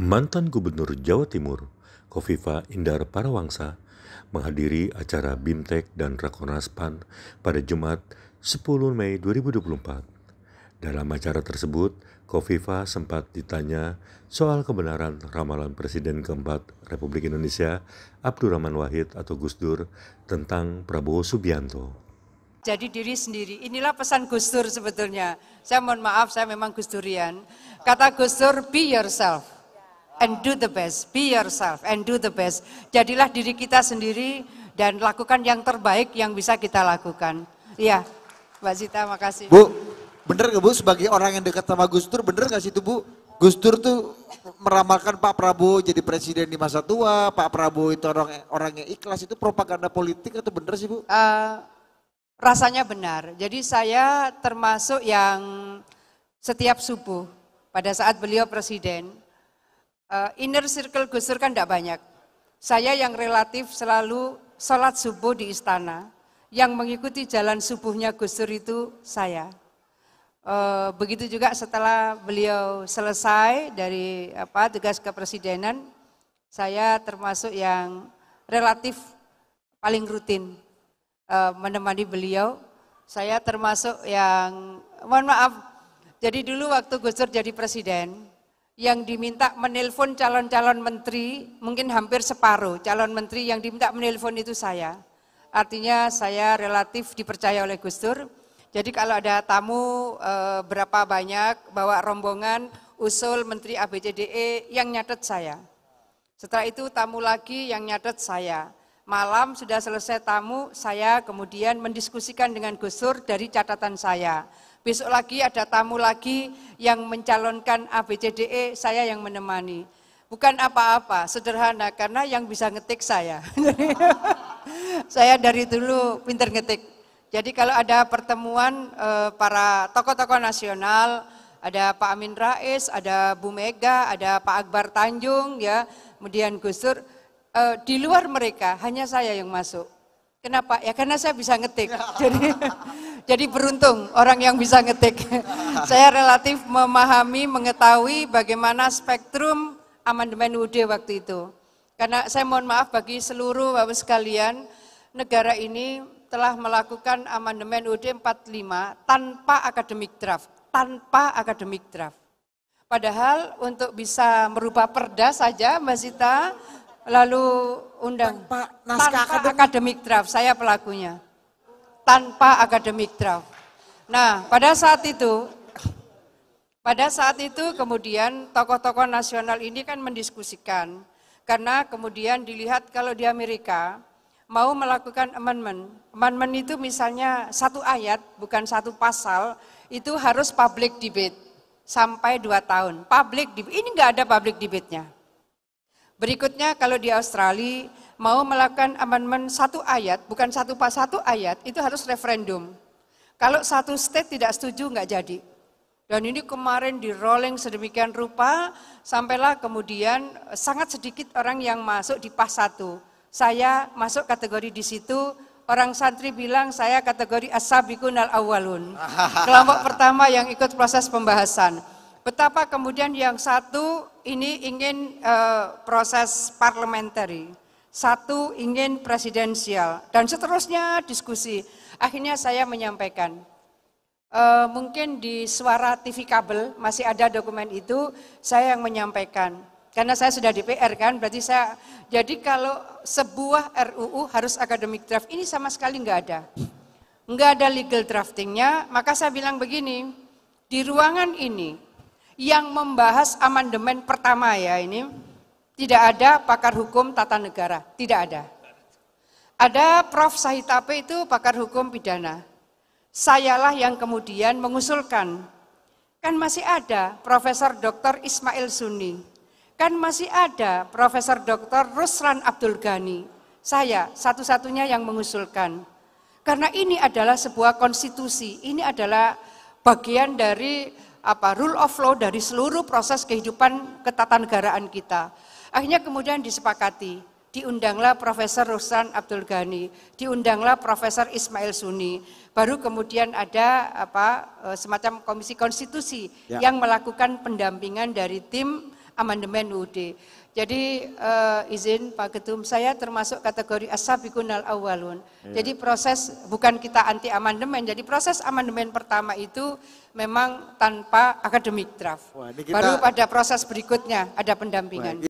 Mantan Gubernur Jawa Timur, Kofifa Indar Parawangsa, menghadiri acara BIMTEK dan Rakornas PAN pada Jumat 10 Mei 2024. Dalam acara tersebut, Kofifa sempat ditanya soal kebenaran ramalan Presiden keempat Republik Indonesia Abdurrahman Wahid atau Gus Dur tentang Prabowo Subianto. Jadi diri sendiri, inilah pesan Gus Dur sebetulnya. Saya mohon maaf, saya memang Gus Durian. Kata Gus Dur, be yourself and do the best. Be yourself and do the best. Jadilah diri kita sendiri dan lakukan yang terbaik yang bisa kita lakukan. Iya, Mbak Zita makasih. Bu, bener gak Bu sebagai orang yang dekat sama Gus Dur, bener gak sih itu Bu? Gus Dur tuh meramalkan Pak Prabowo jadi presiden di masa tua, Pak Prabowo itu orang orang yang ikhlas itu propaganda politik atau bener sih Bu? Uh, rasanya benar. Jadi saya termasuk yang setiap subuh pada saat beliau presiden, uh, inner circle Gus Dur kan tidak banyak. Saya yang relatif selalu sholat subuh di istana, yang mengikuti jalan subuhnya Gus Dur itu saya. Uh, begitu juga setelah beliau selesai dari apa tugas kepresidenan, saya termasuk yang relatif paling rutin uh, menemani beliau. Saya termasuk yang mohon maaf. Jadi dulu waktu Gus Dur jadi presiden, yang diminta menelpon calon-calon menteri, mungkin hampir separuh calon menteri yang diminta menelpon itu saya. Artinya saya relatif dipercaya oleh Gus Dur. Jadi kalau ada tamu e, berapa banyak bawa rombongan usul menteri ABCDE yang nyatet saya. Setelah itu tamu lagi yang nyatet saya. Malam sudah selesai tamu, saya kemudian mendiskusikan dengan Gus Dur dari catatan saya besok lagi ada tamu lagi yang mencalonkan ABCDE, saya yang menemani. Bukan apa-apa, sederhana, karena yang bisa ngetik saya. saya dari dulu pinter ngetik. Jadi kalau ada pertemuan eh, para tokoh-tokoh nasional, ada Pak Amin Rais, ada Bu Mega, ada Pak Akbar Tanjung, ya, kemudian Gus Dur, eh, di luar mereka hanya saya yang masuk Kenapa? Ya karena saya bisa ngetik. Jadi jadi beruntung orang yang bisa ngetik. saya relatif memahami, mengetahui bagaimana spektrum amandemen UUD waktu itu. Karena saya mohon maaf bagi seluruh Bapak sekalian, negara ini telah melakukan amandemen UUD 45 tanpa akademik draft, tanpa akademik draft. Padahal untuk bisa merubah perda saja Mbak Sita Lalu undang tanpa naskah tanpa akademik. akademik draft, saya pelakunya. Tanpa akademik draft. Nah, pada saat itu pada saat itu kemudian tokoh-tokoh nasional ini kan mendiskusikan karena kemudian dilihat kalau di Amerika mau melakukan amendment. Amendment itu misalnya satu ayat, bukan satu pasal, itu harus public debate sampai dua tahun. Public debate, ini nggak ada public debate-nya. Berikutnya kalau di Australia mau melakukan amandemen satu ayat, bukan satu pas satu ayat, itu harus referendum. Kalau satu state tidak setuju nggak jadi. Dan ini kemarin di rolling sedemikian rupa, sampailah kemudian eh, sangat sedikit orang yang masuk di pas satu. Saya masuk kategori di situ, orang santri bilang saya kategori asabikun al awalun. Kelompok pertama yang ikut proses pembahasan. Betapa kemudian yang satu ini ingin uh, proses parliamentary, satu ingin presidensial, dan seterusnya diskusi. Akhirnya saya menyampaikan, uh, mungkin di suara TV kabel masih ada dokumen itu, saya yang menyampaikan. Karena saya sudah di PR kan, berarti saya, jadi kalau sebuah RUU harus akademik draft, ini sama sekali nggak ada. Nggak ada legal draftingnya, maka saya bilang begini, di ruangan ini yang membahas amandemen pertama ya ini. Tidak ada pakar hukum tata negara, tidak ada. Ada Prof. Sahitape itu pakar hukum pidana. Sayalah yang kemudian mengusulkan. Kan masih ada Profesor Dr. Ismail Suni. Kan masih ada Profesor Dr. Rusran Abdul Ghani. Saya satu-satunya yang mengusulkan. Karena ini adalah sebuah konstitusi, ini adalah bagian dari apa rule of law dari seluruh proses kehidupan ketatanegaraan kita. Akhirnya kemudian disepakati, diundanglah Profesor Ruslan Abdul Ghani, diundanglah Profesor Ismail Suni. Baru kemudian ada apa eh, semacam komisi konstitusi ya. yang melakukan pendampingan dari tim amandemen UUD. Jadi uh, izin Pak Ketum, saya termasuk kategori asabikunal awalun. Ya. Jadi proses bukan kita anti amandemen, jadi proses amandemen pertama itu memang tanpa akademik draft. Wah, kita... Baru pada proses berikutnya ada pendampingan.